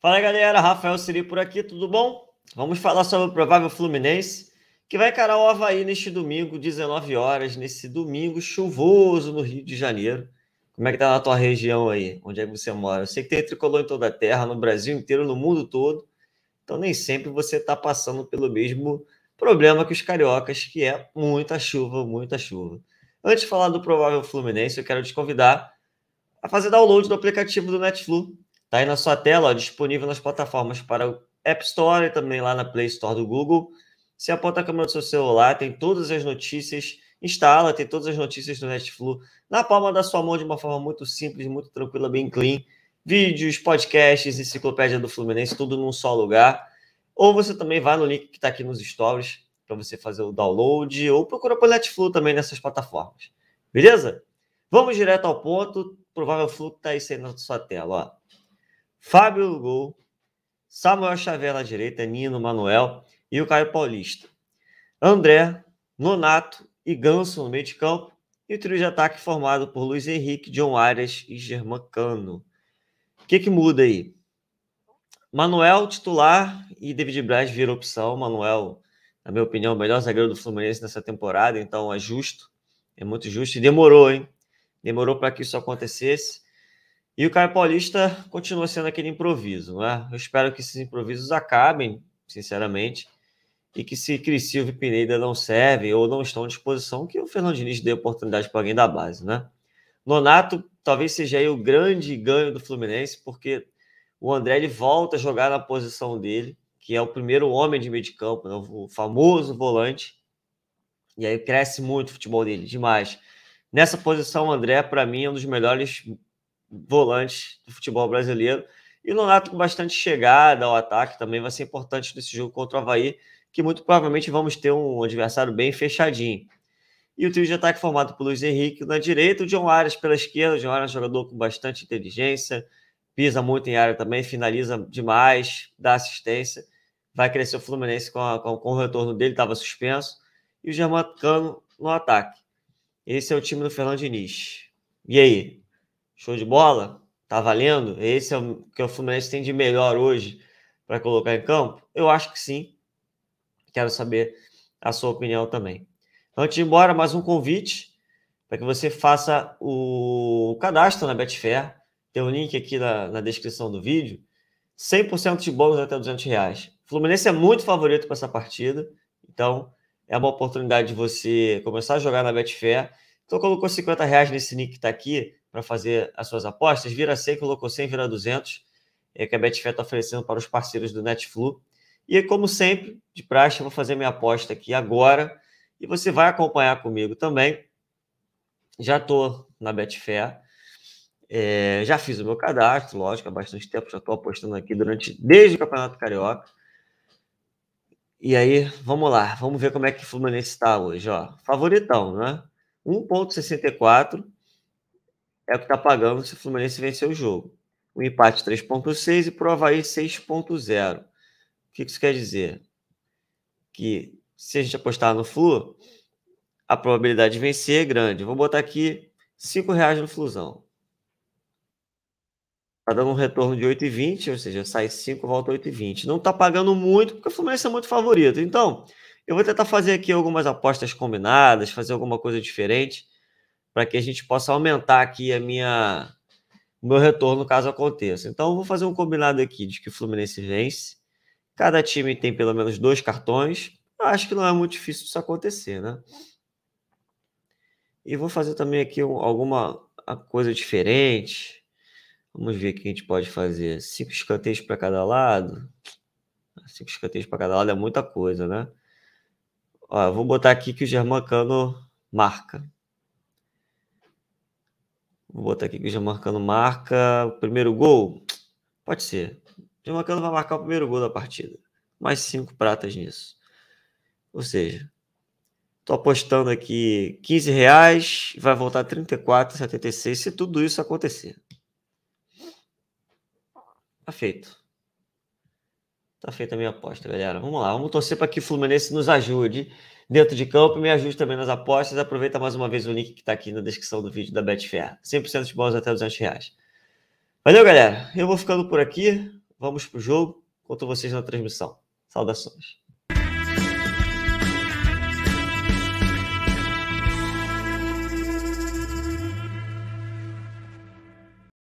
Fala galera, Rafael Siri por aqui, tudo bom? Vamos falar sobre o provável Fluminense que vai encarar o Havaí neste domingo, 19 horas, nesse domingo chuvoso no Rio de Janeiro. Como é que tá na tua região aí? Onde é que você mora? Eu sei que tem tricolor em toda a terra, no Brasil inteiro, no mundo todo. Então nem sempre você está passando pelo mesmo problema que os cariocas, que é muita chuva, muita chuva. Antes de falar do provável Fluminense, eu quero te convidar a fazer download do aplicativo do Netflu. Está aí na sua tela, ó, disponível nas plataformas para o App Store e também lá na Play Store do Google. Você aponta a câmera do seu celular, tem todas as notícias, instala, tem todas as notícias do NetFlu na palma da sua mão de uma forma muito simples, muito tranquila, bem clean. Vídeos, podcasts, enciclopédia do Fluminense, tudo num só lugar. Ou você também vai no link que está aqui nos stories para você fazer o download ou procura por NetFlu também nessas plataformas. Beleza? Vamos direto ao ponto. provável fluxo está aí na sua tela. Ó. Fábio gol, Samuel Xavier na direita, Nino, Manuel e o Caio Paulista. André, Nonato e Ganso no meio de campo e o trio de ataque formado por Luiz Henrique, John Arias e Germán Cano. O que, que muda aí? Manuel, titular, e David Braz vira opção. Manuel, na minha opinião, o melhor zagueiro do Fluminense nessa temporada, então é justo, é muito justo. E demorou, hein? Demorou para que isso acontecesse. E o Caio Paulista continua sendo aquele improviso, né? Eu espero que esses improvisos acabem, sinceramente, e que se Cris Silva e Pineda não servem ou não estão à disposição, que o Fernando Diniz dê oportunidade para alguém da base, né? Nonato talvez seja aí o grande ganho do Fluminense, porque o André ele volta a jogar na posição dele, que é o primeiro homem de meio de campo, né? o famoso volante. E aí cresce muito o futebol dele, demais. Nessa posição, o André, para mim, é um dos melhores volante do futebol brasileiro. E o Nonato com bastante chegada ao ataque também vai ser importante nesse jogo contra o Havaí, que muito provavelmente vamos ter um adversário bem fechadinho. E o trio de ataque formado por Luiz Henrique na direita, o John Arias pela esquerda. O John Arias é jogador com bastante inteligência, pisa muito em área também, finaliza demais, dá assistência. Vai crescer o Fluminense com, a, com, com o retorno dele, estava suspenso. E o Germano no ataque. Esse é o time do Fernando Diniz. E aí, Show de bola? Tá valendo? Esse é o que o Fluminense tem de melhor hoje para colocar em campo? Eu acho que sim. Quero saber a sua opinião também. Então, antes de ir embora, mais um convite para que você faça o cadastro na Betfair. Tem um link aqui na, na descrição do vídeo. 100% de bônus até 200 reais. O Fluminense é muito favorito para essa partida, então é uma oportunidade de você começar a jogar na Betfair. Então colocou 50 reais nesse link que está aqui, para fazer as suas apostas. Vira 100, colocou 100, vira 200, é, que a Betfair está oferecendo para os parceiros do Netflu. E como sempre, de praxe, eu vou fazer minha aposta aqui agora e você vai acompanhar comigo também. Já estou na Betfair, é, já fiz o meu cadastro, lógico, há bastante tempo já estou apostando aqui durante desde o Campeonato Carioca. E aí, vamos lá, vamos ver como é que o Fluminense está hoje. Ó. Favoritão, né? 1,64 é o que está pagando se o Fluminense vencer o jogo. O empate 3,6 e para o Havaí 6,0. O que isso quer dizer? Que se a gente apostar no Flu, a probabilidade de vencer é grande. Vou botar aqui R$ reais no Flusão. Está dando um retorno de 8,20, ou seja, sai 5, volta 8,20. Não está pagando muito, porque o Fluminense é muito favorito. Então, eu vou tentar fazer aqui algumas apostas combinadas, fazer alguma coisa diferente para que a gente possa aumentar aqui a minha o meu retorno caso aconteça. Então, vou fazer um combinado aqui de que o Fluminense vence. Cada time tem pelo menos dois cartões. Eu acho que não é muito difícil isso acontecer, né? E vou fazer também aqui alguma coisa diferente. Vamos ver o que a gente pode fazer. Cinco escanteios para cada lado. Cinco escanteios para cada lado é muita coisa, né? Ó, vou botar aqui que o Germancano marca. Vou botar aqui que o Gianmarcano marca o primeiro gol. Pode ser. O Gianmarcano vai marcar o primeiro gol da partida. Mais cinco pratas nisso. Ou seja, estou apostando aqui 15 reais, vai voltar 34,76 se tudo isso acontecer. Tá feito. Tá feita a minha aposta, galera. Vamos lá, vamos torcer para que o Fluminense nos ajude dentro de campo e me ajude também nas apostas. Aproveita mais uma vez o link que está aqui na descrição do vídeo da Betfair. 100% de bons até 200 reais. Valeu, galera. Eu vou ficando por aqui. Vamos pro jogo. Conto vocês na transmissão. Saudações.